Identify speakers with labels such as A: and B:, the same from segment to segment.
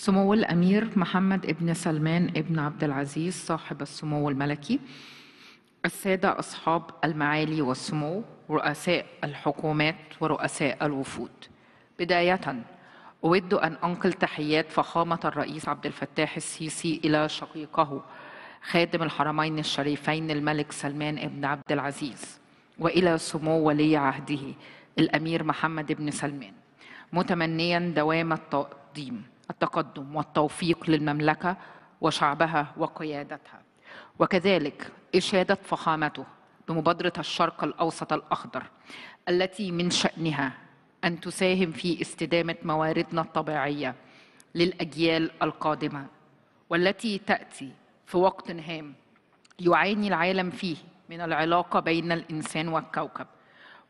A: سمو الأمير محمد ابن سلمان ابن عبد العزيز صاحب السمو الملكي السادة أصحاب المعالي والسمو رؤساء الحكومات ورؤساء الوفود بداية أود أن أنقل تحيات فخامة الرئيس عبد الفتاح السيسي إلى شقيقه خادم الحرمين الشريفين الملك سلمان ابن عبد العزيز وإلى سمو ولي عهده الأمير محمد ابن سلمان متمنيا دوام التقديم التقدم والتوفيق للمملكه وشعبها وقيادتها وكذلك اشاده فخامته بمبادره الشرق الاوسط الاخضر التي من شانها ان تساهم في استدامه مواردنا الطبيعيه للاجيال القادمه والتي تاتي في وقت هام يعاني العالم فيه من العلاقه بين الانسان والكوكب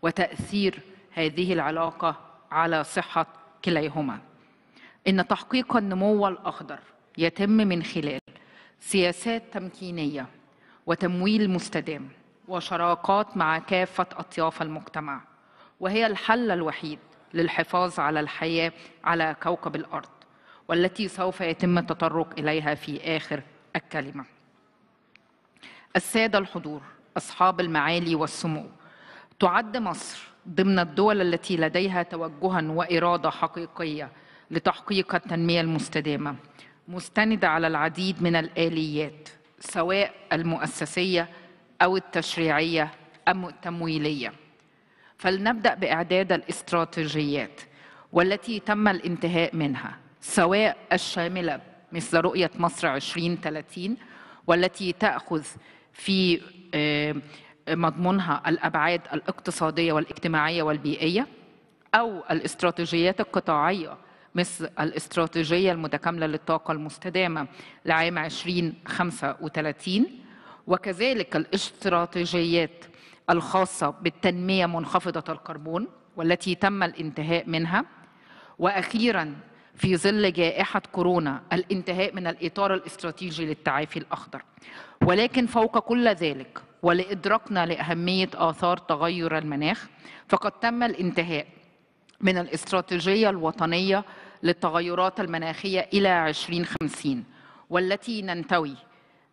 A: وتاثير هذه العلاقه على صحه كليهما ان تحقيق النمو الاخضر يتم من خلال سياسات تمكينيه وتمويل مستدام وشراكات مع كافه اطياف المجتمع وهي الحل الوحيد للحفاظ على الحياه على كوكب الارض والتي سوف يتم التطرق اليها في اخر الكلمه الساده الحضور اصحاب المعالي والسمو تعد مصر ضمن الدول التي لديها توجها واراده حقيقيه لتحقيق التنمية المستدامة مستندة على العديد من الآليات سواء المؤسسية أو التشريعية أم التمويلية فلنبدأ بإعداد الاستراتيجيات والتي تم الانتهاء منها سواء الشاملة مثل رؤية مصر 2030 والتي تأخذ في آه، مضمونها الأبعاد الاقتصادية والاجتماعية والبيئية أو الاستراتيجيات القطاعية مثل الاستراتيجية المتكاملة للطاقة المستدامة لعام 2035 وكذلك الاستراتيجيات الخاصة بالتنمية منخفضة الكربون والتي تم الانتهاء منها وأخيرا في ظل جائحة كورونا الانتهاء من الإطار الاستراتيجي للتعافي الأخضر ولكن فوق كل ذلك ولإدراكنا لأهمية آثار تغير المناخ فقد تم الانتهاء من الاستراتيجية الوطنية للتغيرات المناخية إلى 2050 والتي ننتوي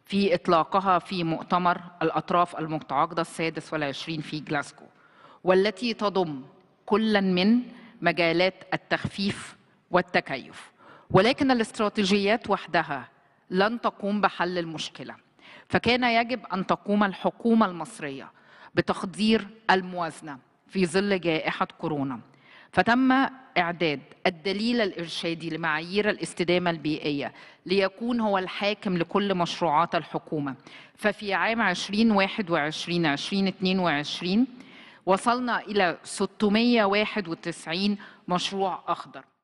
A: في إطلاقها في مؤتمر الأطراف المتعاقدة السادس والعشرين في جلاسكو والتي تضم كلا من مجالات التخفيف والتكيف ولكن الاستراتيجيات وحدها لن تقوم بحل المشكلة فكان يجب أن تقوم الحكومة المصرية بتخدير الموازنة في ظل جائحة كورونا فتم إعداد الدليل الإرشادي لمعايير الاستدامة البيئية ليكون هو الحاكم لكل مشروعات الحكومة ففي عام 2021 2022 وصلنا إلى 691 مشروع أخضر